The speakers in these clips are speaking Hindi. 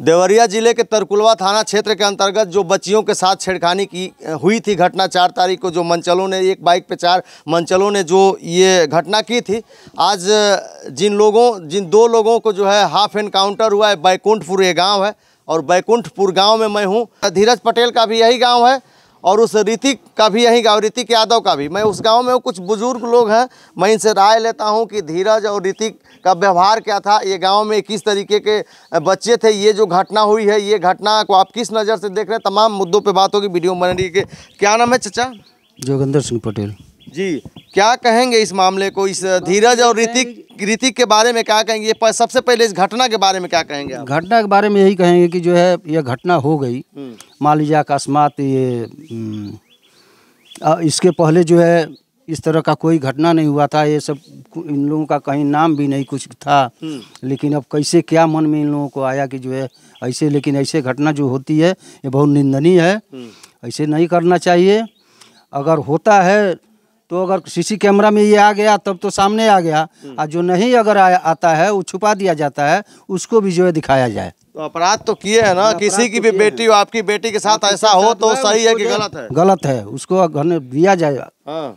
देवरिया जिले के तरकुलवा थाना क्षेत्र के अंतर्गत जो बच्चियों के साथ छेड़खानी की हुई थी घटना चार तारीख को जो मंचलों ने एक बाइक पे चार मंचलों ने जो ये घटना की थी आज जिन लोगों जिन दो लोगों को जो है हाफ एनकाउंटर हुआ है बैकुंठपुर ये गांव है और बैकुंठपुर गांव में मैं हूँ धीरज पटेल का भी यही गाँव है और उस ऋतिक का भी यही गाँव ऋतिक यादव का भी मैं उस गांव में कुछ बुजुर्ग लोग हैं मैं इनसे राय लेता हूं कि धीरज और ऋतिक का व्यवहार क्या था ये गांव में किस तरीके के बच्चे थे ये जो घटना हुई है ये घटना को आप किस नज़र से देख रहे हैं तमाम मुद्दों पर बात होगी वीडियो बना रही है क्या नाम है चचा जोगिंदर सिंह पटेल जी क्या कहेंगे इस मामले को इस धीरज और ऋतिक ऋतिक के बारे में क्या कहेंगे सबसे पहले इस घटना के बारे में क्या कहेंगे घटना के बारे में यही कहेंगे कि जो है यह घटना हो गई हम्म। मान लीजिए अकस्मात ये हम्म, इसके पहले जो है इस तरह का कोई घटना नहीं हुआ था ये सब इन लोगों का कहीं नाम भी नहीं कुछ था हम्म। लेकिन अब कैसे क्या मन में इन लोगों को आया कि जो है ऐसे लेकिन ऐसे घटना जो होती है ये बहुत निंदनीय है ऐसे नहीं करना चाहिए अगर होता है तो अगर सीसी कैमरा में ये आ गया तब तो सामने आ गया हम्म। और जो नहीं अगर आ, आता है वो छुपा दिया जाता है उसको भी जो है दिखाया जाए तो अपराध तो किए है ना तो किसी की भी बेटी हो आपकी बेटी के साथ ऐसा हो तो सही है कि गलत है गलत है उसको दिया जाए हाँ।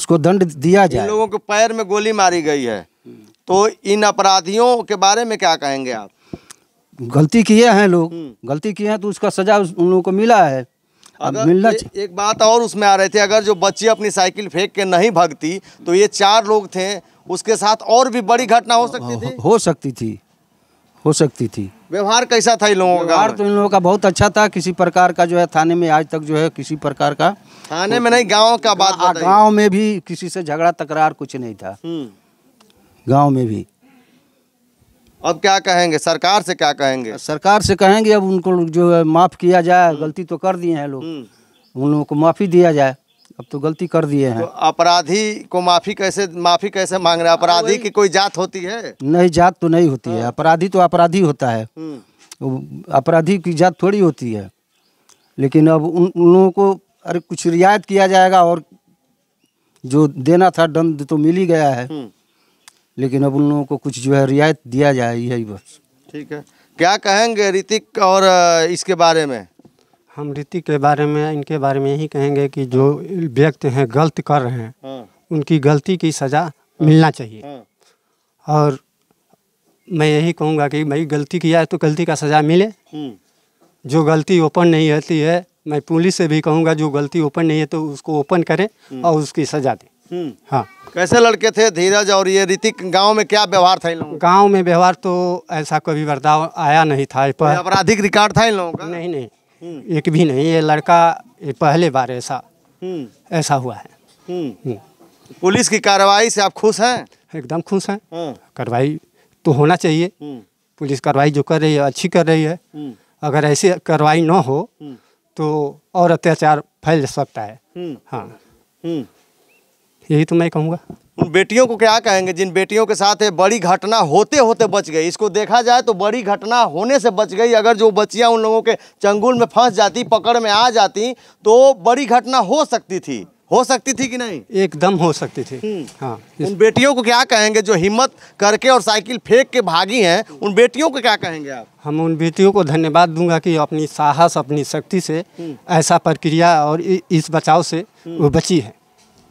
उसको दंड दिया जाए लोगों के पैर में गोली मारी गई है तो इन अपराधियों के बारे में क्या कहेंगे आप गलती किए हैं लोग हम्म। गलती किए हैं तो उसका सजा उन लोगों को मिला है अगर मिलना चाहिए एक बात और उसमें आ रहे थे अगर जो बच्ची अपनी साइकिल फेंक के नहीं भागती तो ये चार लोग थे उसके साथ और भी बड़ी घटना हो सकती थी हो सकती थी हो सकती थी व्यवहार कैसा था इन लोगों का व्यवहार तो इन लोगों का बहुत अच्छा था किसी प्रकार का जो है थाने में आज तक जो है किसी प्रकार का थाने में नहीं गाँव का बात गाँव में भी किसी से झगड़ा तकरार कुछ नहीं था हम्म। गाँव में भी अब क्या कहेंगे सरकार से क्या कहेंगे सरकार से कहेंगे अब उनको जो है माफ़ किया जाए हम्म। गलती तो कर दिए हैं लोग हम्म। उन लोगों को माफ़ी दिया जाए अब तो गलती कर दिए हैं तो अपराधी को माफ़ी कैसे माफ़ी कैसे मांग रहे हाँ, अपराधी की कोई जात होती है नहीं जात तो नहीं होती है हाँ। अपराधी तो अपराधी होता है हम्म। अपराधी की जात थोड़ी होती है लेकिन अब उन लोगों को अरे कुछ रियायत किया जाएगा और जो देना था दंड तो मिल ही गया है लेकिन अब उन लोगों को कुछ जो है रियायत दिया जाए यही बस ठीक है क्या कहेंगे ऋतिक और इसके बारे में हम ऋतिक के बारे में इनके बारे में यही कहेंगे कि जो व्यक्ति हैं गलत कर रहे हैं हाँ। उनकी गलती की सज़ा मिलना चाहिए हाँ। और मैं यही कहूँगा कि भाई गलती किया है तो गलती का सज़ा मिले हम्म। जो गलती ओपन नहीं होती है मैं पुलिस से भी कहूँगा जो गलती ओपन नहीं है तो उसको ओपन करें हम्म। और उसकी सज़ा दें हाँ कैसे लड़के थे धीरज और ये रितिक गांव में क्या व्यवहार था इन लोगों गाँव में व्यवहार तो ऐसा कभी बर्दाव आया नहीं था पर आपराधिक रिकॉर्ड था इन लोगों का नहीं नहीं हम्म। एक भी नहीं ये लड़का ये पहले बार ऐसा हम्म। ऐसा हुआ है हम्म। पुलिस की कार्रवाई से आप खुश हैं एकदम खुश हैं हाँ। कार्रवाई तो होना चाहिए पुलिस कार्रवाई जो कर रही है अच्छी कर रही है अगर ऐसी कार्रवाई न हो तो और अत्याचार फैल सकता है हाँ यही तो मैं कहूँगा उन बेटियों को क्या कहेंगे जिन बेटियों के साथ ये बड़ी घटना होते होते बच गई इसको देखा जाए तो बड़ी घटना होने से बच गई अगर जो बच्चियाँ उन लोगों के चंगुल में फंस जाती पकड़ में आ जाती तो बड़ी घटना हो सकती थी हो सकती थी कि नहीं एकदम हो सकती थी हम्म। हाँ उन बेटियों को क्या कहेंगे जो हिम्मत करके और साइकिल फेंक के भागी हैं उन बेटियों को क्या कहेंगे आप हम उन बेटियों को धन्यवाद दूंगा कि अपनी साहस अपनी शक्ति से हम्म। ऐसा प्रक्रिया और इस बचाव से हम्म। वो बची है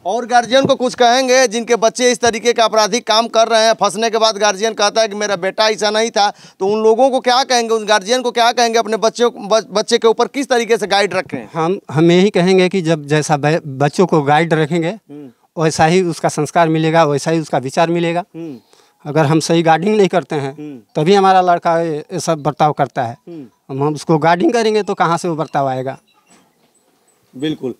और गार्जियन को कुछ कहेंगे जिनके बच्चे इस तरीके का आपराधिक काम कर रहे हैं फंसने के बाद गार्जियन कहता है कि मेरा बेटा ऐसा नहीं था तो उन लोगों को क्या कहेंगे उन गार्जियन को क्या कहेंगे अपने बच्चों बच्चे के ऊपर किस तरीके से गाइड रखें हम हम यही कहेंगे कि जब जैसा बच्चों को गाइड रखेंगे हम्म। वैसा ही उसका संस्कार मिलेगा वैसा ही उसका विचार मिलेगा हम्म। अगर हम सही गार्डिंग नहीं करते हैं हम्म। तभी हमारा लड़का ये सब बर्ताव करता है हम उसको गार्डिंग करेंगे तो कहाँ से वो बर्ताव आएगा बिल्कुल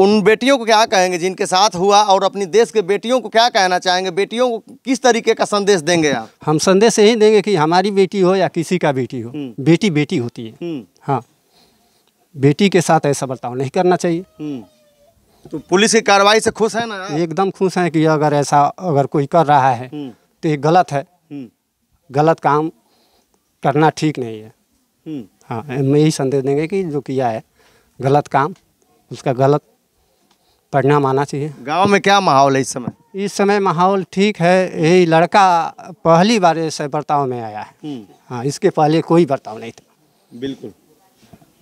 उन बेटियों को क्या कहेंगे जिनके साथ हुआ और अपनी देश के बेटियों को क्या कहना चाहेंगे बेटियों को किस तरीके का संदेश देंगे आप हम संदेश यही देंगे कि हमारी बेटी हो या किसी का बेटी हो हम्म। बेटी बेटी होती है हम्म। हाँ बेटी के साथ ऐसा बर्ताव नहीं करना चाहिए हम्म। तो पुलिस की कार्रवाई से खुश है ना एकदम खुश है कि अगर ऐसा अगर कोई कर रहा है तो ये गलत है गलत काम करना ठीक नहीं है हाँ हम यही संदेश देंगे कि जो किया है गलत काम उसका गलत परिणाम आना चाहिए गांव में क्या माहौल है इस समय इस समय माहौल ठीक है यही लड़का पहली बार ऐसे बर्ताव में आया है हम्म। हाँ इसके पहले कोई बर्ताव नहीं था बिल्कुल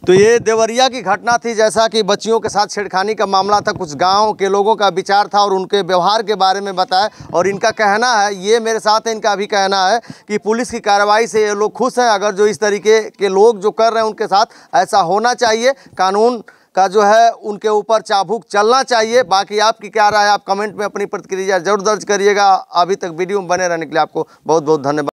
तो ये देवरिया की घटना थी जैसा कि बच्चियों के साथ छेड़खानी का मामला था कुछ गांव के लोगों का विचार था और उनके व्यवहार के बारे में बताया और इनका कहना है ये मेरे साथ है इनका भी कहना है कि पुलिस की कार्रवाई से ये लोग खुश हैं अगर जो इस तरीके के लोग जो कर रहे हैं उनके साथ ऐसा होना चाहिए कानून का जो है उनके ऊपर चाबुक चलना चाहिए बाकी आपकी क्या राय आप कमेंट में अपनी प्रतिक्रिया जरूर दर्ज करिएगा अभी तक वीडियो में बने रहने के लिए आपको बहुत बहुत धन्यवाद